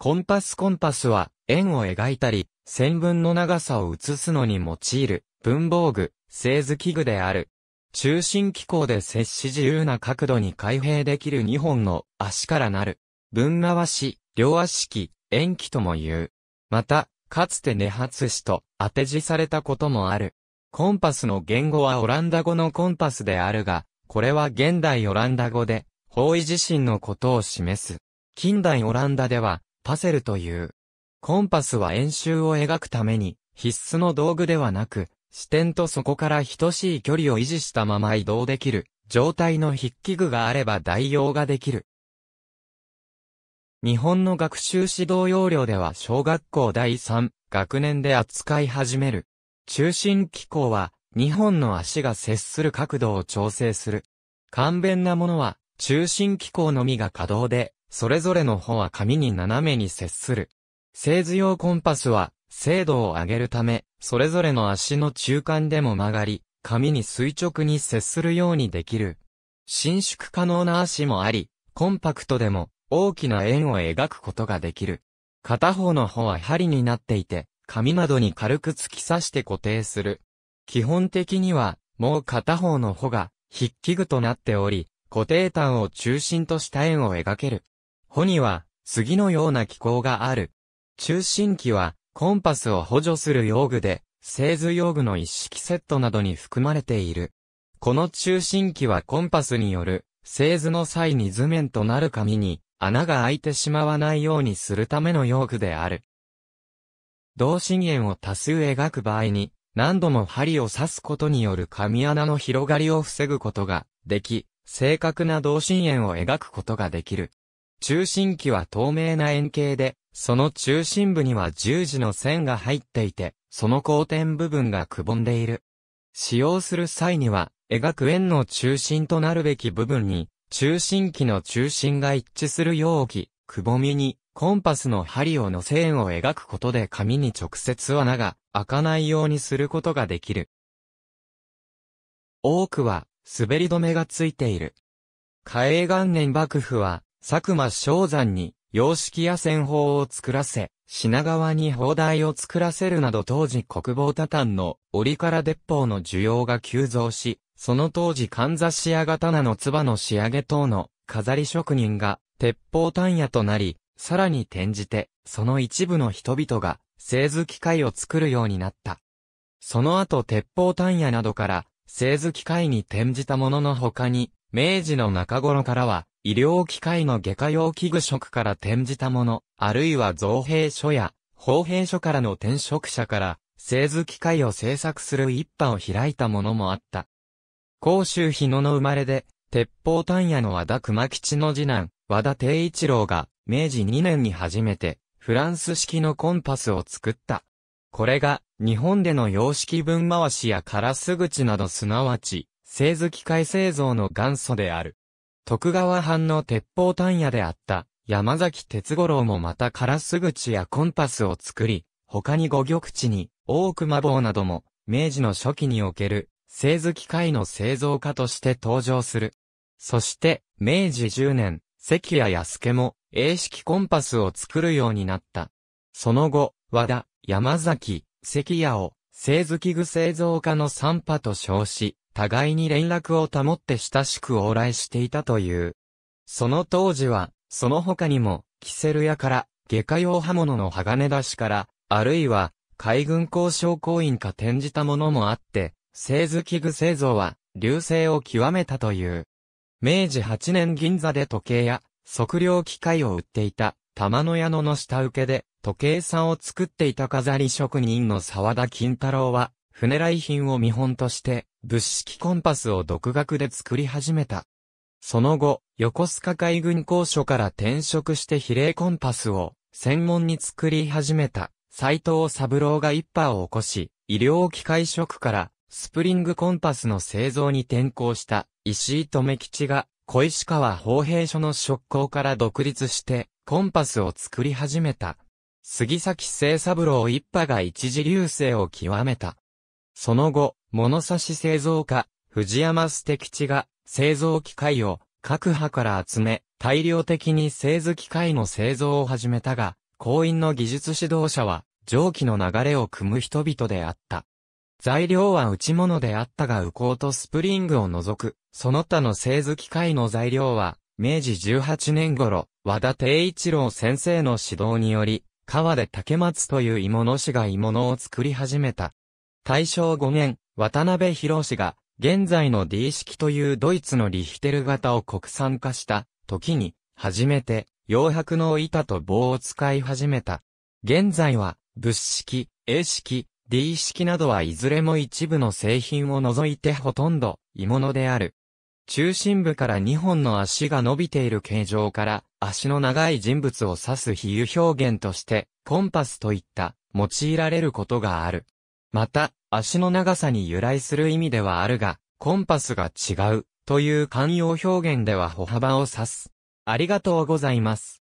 コンパスコンパスは、円を描いたり、線分の長さを移すのに用いる、文房具、製図器具である。中心機構で接し自由な角度に開閉できる2本の足からなる。分回し、両足式、円器とも言う。また、かつて根発しと当て字されたこともある。コンパスの言語はオランダ語のコンパスであるが、これは現代オランダ語で、方位自身のことを示す。近代オランダでは、パセルという。コンパスは円周を描くために必須の道具ではなく、視点とそこから等しい距離を維持したまま移動できる状態の筆記具があれば代用ができる。日本の学習指導要領では小学校第3学年で扱い始める。中心機構は2本の足が接する角度を調整する。簡便なものは中心機構のみが可動でそれぞれの穂は紙に斜めに接する。製図用コンパスは、精度を上げるため、それぞれの足の中間でも曲がり、紙に垂直に接するようにできる。伸縮可能な足もあり、コンパクトでも大きな円を描くことができる。片方の穂は針になっていて、紙などに軽く突き刺して固定する。基本的には、もう片方の穂が筆記具となっており、固定端を中心とした円を描ける。穂には、杉のような気候がある。中心機は、コンパスを補助する用具で、製図用具の一式セットなどに含まれている。この中心機はコンパスによる、製図の際に図面となる紙に、穴が開いてしまわないようにするための用具である。同心円を多数描く場合に、何度も針を刺すことによる紙穴の広がりを防ぐことができ、正確な同心円を描くことができる。中心機は透明な円形で、その中心部には十字の線が入っていて、その交点部分がくぼんでいる。使用する際には、描く円の中心となるべき部分に、中心機の中心が一致する容器、くぼみに、コンパスの針を乗せ円を描くことで紙に直接穴が開かないようにすることができる。多くは、滑り止めがついている。嘉永元年幕府は、佐久間昭山に、洋式野戦法を作らせ、品川に砲台を作らせるなど当時国防多端の折から鉄砲の需要が急増し、その当時かんざしや刀の唾の仕上げ等の飾り職人が鉄砲単屋となり、さらに転じて、その一部の人々が製図機械を作るようになった。その後鉄砲単屋などから製図機械に転じたものの他に、明治の中頃からは医療機械の外科用器具職から転じたもの、あるいは造幣所や、法幣所からの転職者から、製図機械を製作する一派を開いたものもあった。甲州日野の生まれで、鉄砲単屋の和田熊吉の次男、和田定一郎が、明治2年に初めて、フランス式のコンパスを作った。これが、日本での様式分回しやカラス口などすなわち、製図機械製造の元祖である。徳川藩の鉄砲単野であった、山崎哲五郎もまたカラス口やコンパスを作り、他に五玉地に、大熊坊なども、明治の初期における、製図機械の製造家として登場する。そして、明治10年、関谷安家も、英式コンパスを作るようになった。その後、和田、山崎、関谷を、製図器具製造家の三派と称し、互いに連絡を保って親しく往来していたという。その当時は、その他にも、キセル屋から、下下用刃物の鋼出しから、あるいは、海軍交渉行員か転じたものもあって、製図器具製造は、流星を極めたという。明治8年銀座で時計や、測量機械を売っていた、玉野屋野の下請けで、時計さんを作っていた飾り職人の沢田金太郎は、船来品を見本として、物式コンパスを独学で作り始めた。その後、横須賀海軍工所から転職して比例コンパスを専門に作り始めた斎藤三郎が一派を起こし、医療機械職からスプリングコンパスの製造に転向した石井留吉が小石川砲兵所の職工から独立してコンパスを作り始めた。杉崎清三郎一派が一時流星を極めた。その後、物差し製造家、藤山捨吉が製造機械を各派から集め、大量的に製図機械の製造を始めたが、工員の技術指導者は、蒸気の流れを組む人々であった。材料は打ち物であったがコ光とスプリングを除く、その他の製図機械の材料は、明治18年頃、和田定一郎先生の指導により、川で竹松という鋳物師が鋳物を作り始めた。大正5年、渡辺博氏が、現在の D 式というドイツのリヒテル型を国産化した時に、初めて、洋白の板と棒を使い始めた。現在は、物式、A 式、D 式などはいずれも一部の製品を除いてほとんど、鋳物である。中心部から2本の足が伸びている形状から、足の長い人物を指す比喩表現として、コンパスといった、用いられることがある。また、足の長さに由来する意味ではあるが、コンパスが違うという慣用表現では歩幅を指す。ありがとうございます。